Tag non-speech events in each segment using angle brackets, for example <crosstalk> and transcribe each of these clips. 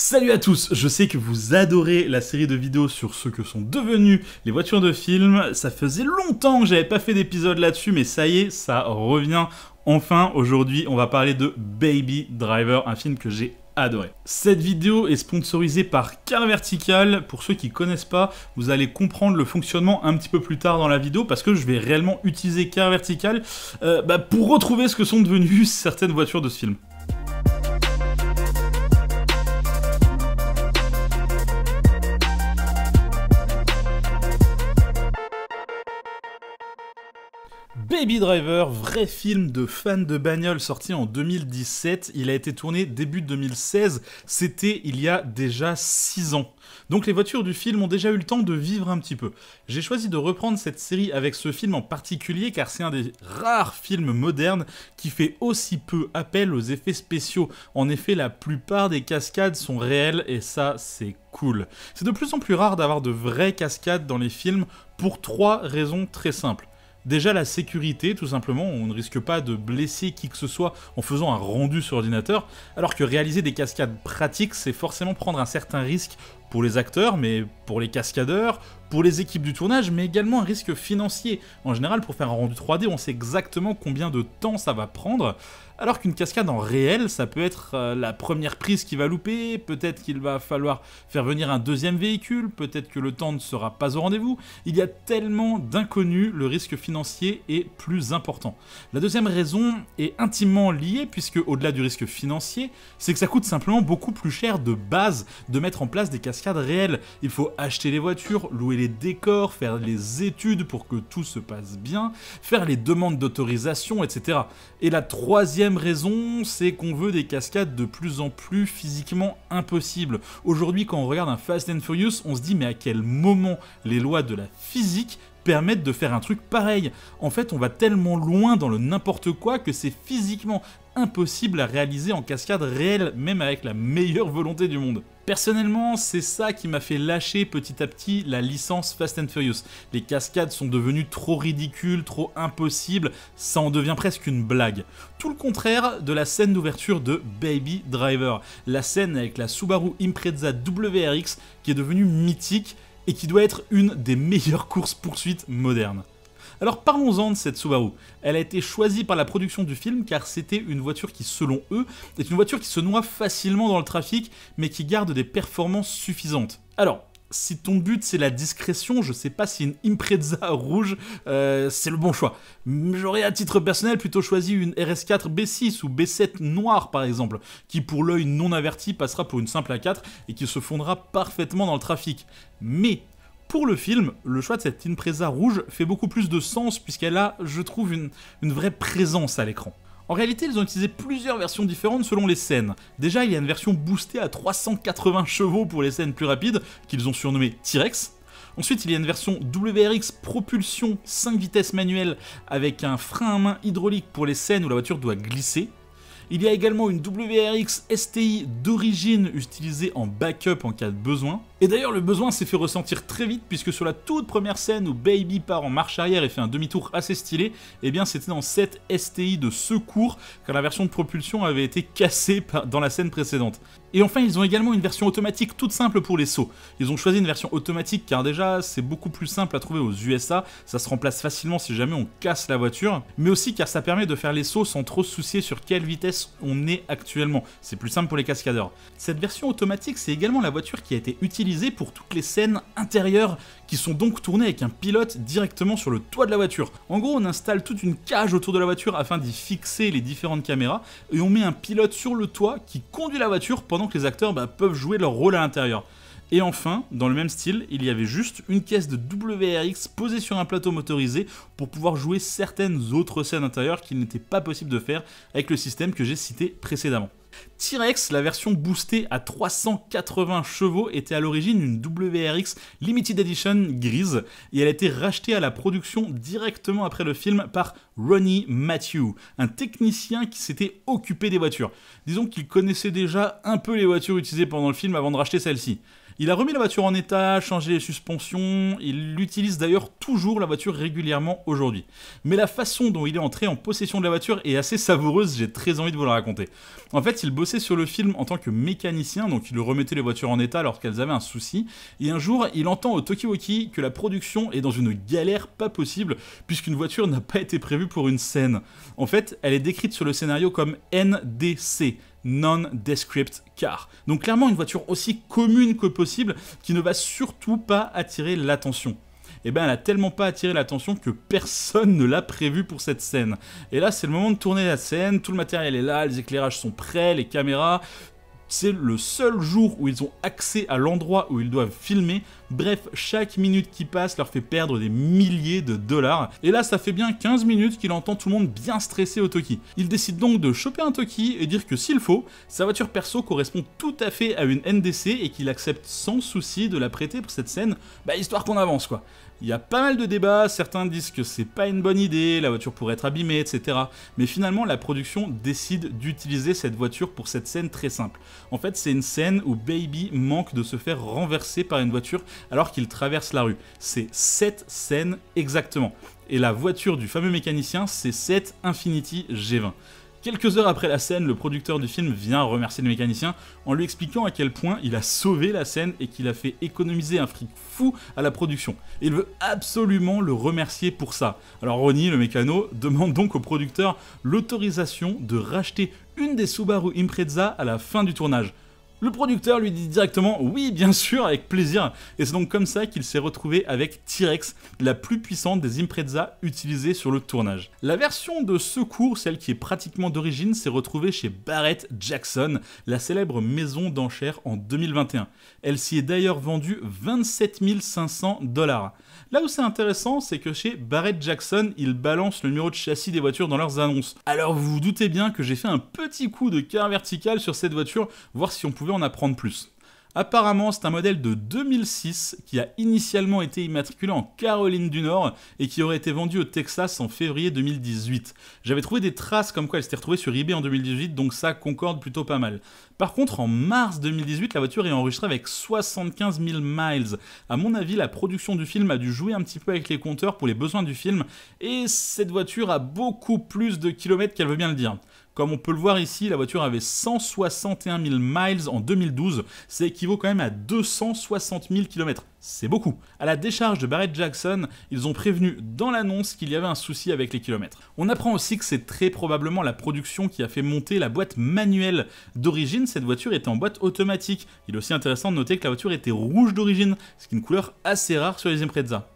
Salut à tous, je sais que vous adorez la série de vidéos sur ce que sont devenues les voitures de film. Ça faisait longtemps que j'avais pas fait d'épisode là-dessus, mais ça y est, ça revient. Enfin, aujourd'hui, on va parler de Baby Driver, un film que j'ai adoré. Cette vidéo est sponsorisée par Car Vertical. Pour ceux qui connaissent pas, vous allez comprendre le fonctionnement un petit peu plus tard dans la vidéo parce que je vais réellement utiliser Car Vertical euh, bah, pour retrouver ce que sont devenues <laughs> certaines voitures de ce film. Baby Driver, vrai film de fan de bagnole sorti en 2017, il a été tourné début 2016, c'était il y a déjà 6 ans. Donc les voitures du film ont déjà eu le temps de vivre un petit peu. J'ai choisi de reprendre cette série avec ce film en particulier car c'est un des rares films modernes qui fait aussi peu appel aux effets spéciaux. En effet, la plupart des cascades sont réelles et ça c'est cool. C'est de plus en plus rare d'avoir de vraies cascades dans les films pour trois raisons très simples. Déjà la sécurité, tout simplement, on ne risque pas de blesser qui que ce soit en faisant un rendu sur ordinateur, alors que réaliser des cascades pratiques, c'est forcément prendre un certain risque pour les acteurs, mais pour les cascadeurs, pour les équipes du tournage, mais également un risque financier. En général, pour faire un rendu 3D, on sait exactement combien de temps ça va prendre, alors qu'une cascade en réel, ça peut être euh, la première prise qui va louper, peut-être qu'il va falloir faire venir un deuxième véhicule, peut-être que le temps ne sera pas au rendez-vous. Il y a tellement d'inconnus, le risque financier est plus important. La deuxième raison est intimement liée, puisque au-delà du risque financier, c'est que ça coûte simplement beaucoup plus cher de base de mettre en place des cascades réelle. Il faut acheter les voitures, louer les décors, faire les études pour que tout se passe bien, faire les demandes d'autorisation, etc. Et la troisième raison, c'est qu'on veut des cascades de plus en plus physiquement impossibles. Aujourd'hui, quand on regarde un Fast and Furious, on se dit mais à quel moment les lois de la physique permettent de faire un truc pareil. En fait, on va tellement loin dans le n'importe quoi que c'est physiquement impossible à réaliser en cascade réelle, même avec la meilleure volonté du monde. Personnellement, c'est ça qui m'a fait lâcher petit à petit la licence Fast and Furious. Les cascades sont devenues trop ridicules, trop impossibles, ça en devient presque une blague. Tout le contraire de la scène d'ouverture de Baby Driver, la scène avec la Subaru Impreza WRX qui est devenue mythique et qui doit être une des meilleures courses poursuites modernes. Alors parlons-en de cette Subaru. Elle a été choisie par la production du film car c'était une voiture qui, selon eux, est une voiture qui se noie facilement dans le trafic mais qui garde des performances suffisantes. Alors, si ton but c'est la discrétion, je sais pas si une Impreza <laughs> rouge euh, c'est le bon choix. J'aurais à titre personnel plutôt choisi une RS4 B6 ou B7 noire par exemple, qui pour l'œil non averti passera pour une simple A4 et qui se fondra parfaitement dans le trafic. Mais pour le film, le choix de cette impresa rouge fait beaucoup plus de sens puisqu'elle a, je trouve, une, vraie présence à l'écran. En réalité, ils ont utilisé plusieurs versions différentes selon les scènes. Déjà, il y a une version boostée à 380 chevaux pour les scènes plus rapides, qu'ils ont surnommée T-Rex. Ensuite, il y a une version WRX propulsion 5 vitesses manuelles avec un frein à main hydraulique pour les scènes où la voiture doit glisser. Il y a également une WRX STI d'origine utilisée en backup en cas de besoin. Et d'ailleurs, le besoin s'est fait ressentir très vite puisque sur la toute première scène où Baby part en marche arrière et fait un demi-tour assez stylé, eh bien c'était dans cette STI de secours car la version de propulsion avait été cassée dans la scène précédente. Et enfin, ils ont également une version automatique toute simple pour les sauts. Ils ont choisi une version automatique car déjà, c'est beaucoup plus simple à trouver aux USA, ça se remplace facilement si jamais on casse la voiture, mais aussi car ça permet de faire les sauts sans trop se soucier sur quelle vitesse on est actuellement. C'est plus simple pour les cascadeurs. Cette version automatique, c'est également la voiture qui a été utilisée pour toutes les scènes intérieures qui sont donc tournées avec un pilote directement sur le toit de la voiture. En gros, on installe toute une cage autour de la voiture afin d'y fixer les différentes caméras et on met un pilote sur le toit qui conduit la voiture pendant que les acteurs bah, peuvent jouer leur rôle à l'intérieur. Et enfin, dans le même style, il y avait juste une caisse de WRX posée sur un plateau motorisé pour pouvoir jouer certaines autres scènes intérieures qu'il n'était pas possible de faire avec le système que j'ai cité précédemment. T-Rex, la version boostée à 380 chevaux, était à l'origine une WRX Limited Edition grise et elle a été rachetée à la production directement après le film par Ronnie Matthew, un technicien qui s'était occupé des voitures. Disons qu'il connaissait déjà un peu les voitures utilisées pendant le film avant de racheter celle-ci. Il a remis la voiture en état, changé les suspensions, il utilise d'ailleurs toujours la voiture régulièrement aujourd'hui. Mais la façon dont il est entré en possession de la voiture est assez savoureuse, j'ai très envie de vous la raconter. En fait, il bossait sur le film en tant que mécanicien, donc il remettait les voitures en état lorsqu'elles avaient un souci, et un jour, il entend au Tokiwoki que la production est dans une galère pas possible, puisqu'une voiture n'a pas été prévue pour une scène. En fait, elle est décrite sur le scénario comme NDC, non-descript car. Donc clairement une voiture aussi commune que possible qui ne va surtout pas attirer l'attention. Et eh bien, elle a tellement pas attiré l'attention que personne ne l'a prévu pour cette scène. Et là c'est le moment de tourner la scène, tout le matériel est là, les éclairages sont prêts, les caméras, c'est le seul jour où ils ont accès à l'endroit où ils doivent filmer. Bref, chaque minute qui passe leur fait perdre des milliers de dollars. Et là, ça fait bien 15 minutes qu'il entend tout le monde bien stressé au Toki. Il décide donc de choper un Toki et dire que s'il faut, sa voiture perso correspond tout à fait à une NDC et qu'il accepte sans souci de la prêter pour cette scène, bah histoire qu'on avance quoi. Il y a pas mal de débats, certains disent que c'est pas une bonne idée, la voiture pourrait être abîmée, etc. Mais finalement, la production décide d'utiliser cette voiture pour cette scène très simple. En fait, c'est une scène où Baby manque de se faire renverser par une voiture alors qu'il traverse la rue. C'est cette scène exactement. Et la voiture du fameux mécanicien, c'est cette Infinity G20. Quelques heures après la scène, le producteur du film vient remercier le mécanicien en lui expliquant à quel point il a sauvé la scène et qu'il a fait économiser un fric fou à la production. Et il veut absolument le remercier pour ça. Alors Ronnie, le mécano, demande donc au producteur l'autorisation de racheter une des Subaru Impreza à la fin du tournage. Le producteur lui dit directement oui bien sûr avec plaisir et c'est donc comme ça qu'il s'est retrouvé avec T-Rex, la plus puissante des Impreza utilisées sur le tournage. La version de secours, celle qui est pratiquement d'origine, s'est retrouvée chez Barrett Jackson, la célèbre maison d'enchères en 2021. Elle s'y est d'ailleurs vendue 27 500 dollars. Là où c'est intéressant, c'est que chez Barrett Jackson, ils balancent le numéro de châssis des voitures dans leurs annonces. Alors vous vous doutez bien que j'ai fait un petit coup de car vertical sur cette voiture, voir si on pouvait en apprendre plus. Apparemment, c'est un modèle de 2006 qui a initialement été immatriculé en Caroline du Nord et qui aurait été vendu au Texas en février 2018. J'avais trouvé des traces comme quoi elle s'était retrouvée sur eBay en 2018, donc ça concorde plutôt pas mal. Par contre, en mars 2018, la voiture est enregistrée avec 75 000 miles. À mon avis, la production du film a dû jouer un petit peu avec les compteurs pour les besoins du film, et cette voiture a beaucoup plus de kilomètres qu'elle veut bien le dire. Comme on peut le voir ici, la voiture avait 161 000 miles en 2012. Ça équivaut quand même à 260 000 km. C'est beaucoup. À la décharge de Barrett Jackson, ils ont prévenu dans l'annonce qu'il y avait un souci avec les kilomètres. On apprend aussi que c'est très probablement la production qui a fait monter la boîte manuelle. D'origine, cette voiture était en boîte automatique. Il est aussi intéressant de noter que la voiture était rouge d'origine, ce qui est une couleur assez rare sur les Impreza.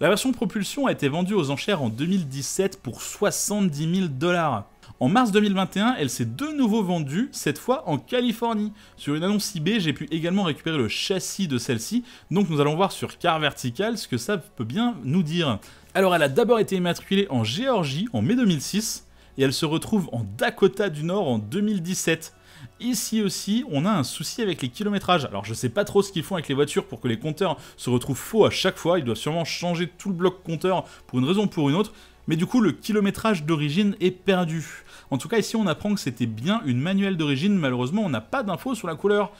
La version propulsion a été vendue aux enchères en 2017 pour 70 000 dollars. En mars 2021, elle s'est de nouveau vendue, cette fois en Californie. Sur une annonce eBay, j'ai pu également récupérer le châssis de celle-ci, donc nous allons voir sur car vertical ce que ça peut bien nous dire. Alors elle a d'abord été immatriculée en Géorgie en mai 2006, et elle se retrouve en Dakota du Nord en 2017. Ici aussi, on a un souci avec les kilométrages. Alors, je sais pas trop ce qu'ils font avec les voitures pour que les compteurs se retrouvent faux à chaque fois. Ils doivent sûrement changer tout le bloc compteur pour une raison ou pour une autre. Mais du coup, le kilométrage d'origine est perdu. En tout cas, ici, on apprend que c'était bien une manuelle d'origine. Malheureusement, on n'a pas d'infos sur la couleur.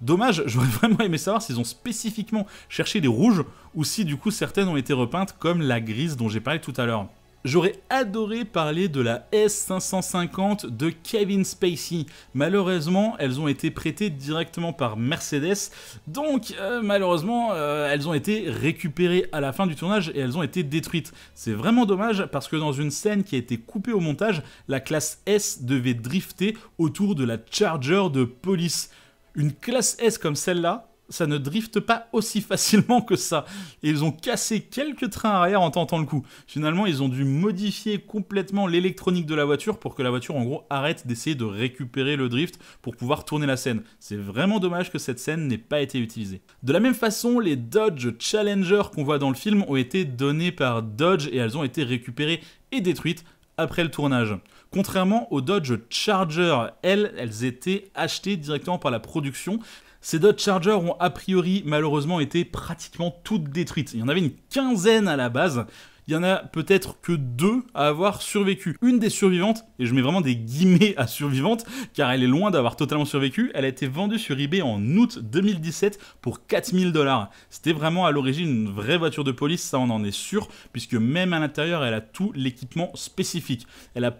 Dommage, <laughs> j'aurais vraiment aimé savoir s'ils ont spécifiquement cherché des rouges ou si du coup certaines ont été repeintes comme la grise dont j'ai parlé tout à l'heure. J'aurais adoré parler de la S550 de Kevin Spacey. Malheureusement, elles ont été prêtées directement par Mercedes. Donc, euh, malheureusement, euh, elles ont été récupérées à la fin du tournage et elles ont été détruites. C'est vraiment dommage parce que dans une scène qui a été coupée au montage, la classe S devait drifter autour de la Charger de police. Une classe S comme celle-là, ça ne drifte pas aussi facilement que ça. Et ils ont cassé quelques trains arrière en tentant le coup. Finalement, ils ont dû modifier complètement l'électronique de la voiture pour que la voiture, en gros, arrête d'essayer de récupérer le drift pour pouvoir tourner la scène. C'est vraiment dommage que cette scène n'ait pas été utilisée. De la même façon, les Dodge Challenger qu'on voit dans le film ont été donnés par Dodge et elles ont été récupérées et détruites après le tournage. Contrairement aux Dodge Charger, elles, elles étaient achetées directement par la production. Ces Dodge Charger ont a priori malheureusement été pratiquement toutes détruites. Il y en avait une quinzaine à la base. Il y en a peut-être que deux à avoir survécu. Une des survivantes, et je mets vraiment des guillemets à survivante, car elle est loin d'avoir totalement survécu, elle a été vendue sur eBay en août 2017 pour 4000 dollars. C'était vraiment à l'origine une vraie voiture de police, ça on en est sûr, puisque même à l'intérieur, elle a tout l'équipement spécifique. Elle a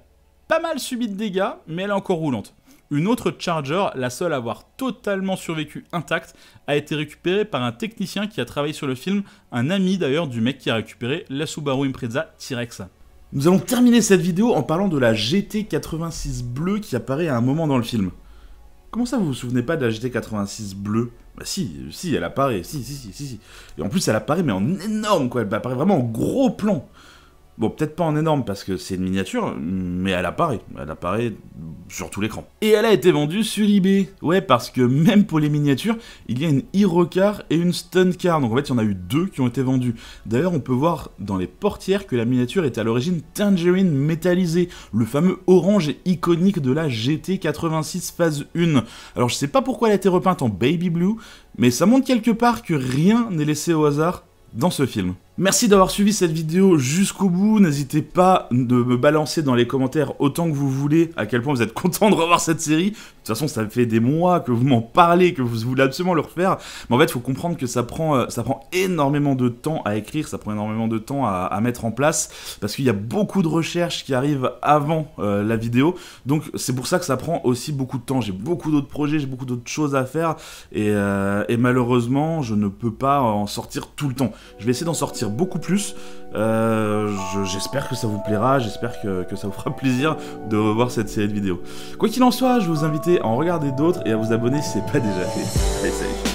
pas mal subi de dégâts, mais elle est encore roulante. Une autre Charger, la seule à avoir totalement survécu intacte, a été récupérée par un technicien qui a travaillé sur le film, un ami d'ailleurs du mec qui a récupéré la Subaru Impreza T-Rex. Nous allons terminer cette vidéo en parlant de la GT86 bleue qui apparaît à un moment dans le film. Comment ça, vous vous souvenez pas de la GT86 bleue Bah si, si, elle apparaît, si, si, si, si, si. Et en plus, elle apparaît, mais en énorme, quoi. Elle apparaît vraiment en gros plan. Bon, peut-être pas en énorme parce que c'est une miniature, mais elle apparaît. Elle apparaît sur tout l'écran. Et elle a été vendue sur eBay. Ouais, parce que même pour les miniatures, il y a une Hero Car et une Stun Car. Donc en fait, il y en a eu deux qui ont été vendues. D'ailleurs, on peut voir dans les portières que la miniature est à l'origine Tangerine métallisée, le fameux orange iconique de la GT86 phase 1. Alors je sais pas pourquoi elle a été repeinte en baby blue, mais ça montre quelque part que rien n'est laissé au hasard dans ce film. Merci d'avoir suivi cette vidéo jusqu'au bout, n'hésitez pas de me balancer dans les commentaires autant que vous voulez à quel point vous êtes <laughs> content de revoir cette série. De toute façon, ça fait des mois que vous m'en parlez, que vous voulez absolument le refaire, mais en fait, il faut comprendre que ça prend, euh, ça prend énormément de temps à écrire, ça prend énormément de temps à, mettre en place, parce qu'il y a beaucoup de recherches qui arrivent avant euh, la vidéo, donc c'est pour ça que ça prend aussi beaucoup de temps. J'ai beaucoup d'autres projets, j'ai beaucoup d'autres choses à faire, et euh, malheureusement, je ne peux pas en sortir tout le temps. Je vais essayer d'en sortir beaucoup plus. Euh, j'espère que ça vous plaira, j'espère que, ça vous fera <laughs> plaisir de revoir cette série de vidéos. Quoi qu'il en soit, je vous invite à en regarder d'autres et à vous abonner si ce n'est pas déjà fait. salut